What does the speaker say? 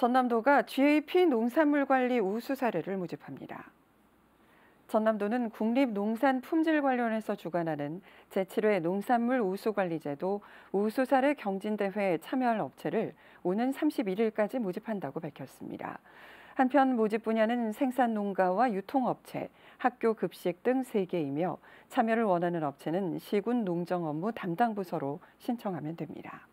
전남도가 GAP 농산물관리 우수 사례를 모집합니다. 전남도는 국립농산품질관련에서 주관하는 제7회 농산물 우수관리제도 우수사례 경진대회에 참여할 업체를 오는 31일까지 모집한다고 밝혔습니다. 한편 모집 분야는 생산농가와 유통업체, 학교 급식 등 3개이며 참여를 원하는 업체는 시군 농정 업무 담당 부서로 신청하면 됩니다.